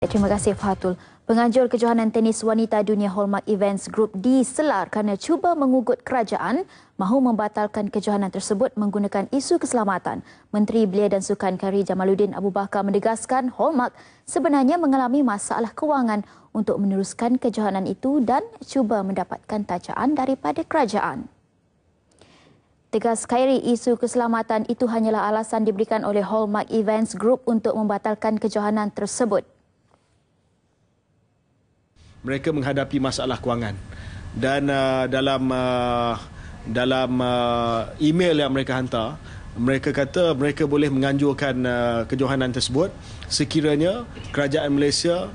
Terima kasih Fatul. Penganjur kejohanan tenis wanita dunia Hallmark Events Group D selar kerana cuba mengugut kerajaan mahu membatalkan kejohanan tersebut menggunakan isu keselamatan. Menteri Belia dan Sukan Kari Jamaluddin Abu Bakar menegaskan Hallmark sebenarnya mengalami masalah kewangan untuk meneruskan kejohanan itu dan cuba mendapatkan tajaan daripada kerajaan. Tegas Khairi, isu keselamatan itu hanyalah alasan diberikan oleh Hallmark Events Group untuk membatalkan kejohanan tersebut mereka menghadapi masalah kewangan dan uh, dalam uh, dalam uh, email yang mereka hantar mereka kata mereka boleh menganjurkan uh, kejohanan tersebut sekiranya kerajaan Malaysia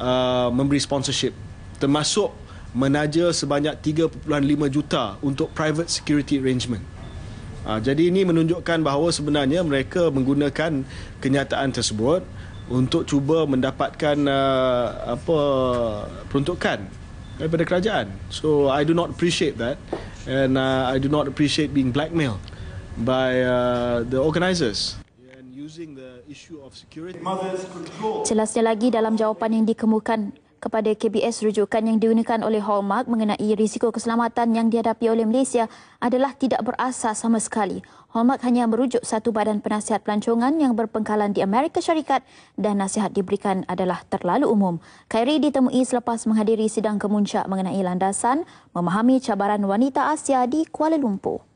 uh, memberi sponsorship termasuk menaja sebanyak 3.5 juta untuk private security arrangement. Uh, jadi ini menunjukkan bahawa sebenarnya mereka menggunakan kenyataan tersebut untuk cuba mendapatkan uh, apa peruntukan daripada kerajaan. So I do not appreciate that and uh, I do not appreciate being blackmailed by uh, the organizers. Jelasnya lagi dalam jawapan yang dikemukakan kepada KBS rujukan yang digunakan oleh Hallmark mengenai risiko keselamatan yang dihadapi oleh Malaysia adalah tidak berasas sama sekali. Hallmark hanya merujuk satu badan penasihat pelancongan yang berpengkalan di Amerika Syarikat dan nasihat diberikan adalah terlalu umum. Khairi ditemui selepas menghadiri sidang kemuncak mengenai landasan memahami cabaran wanita Asia di Kuala Lumpur.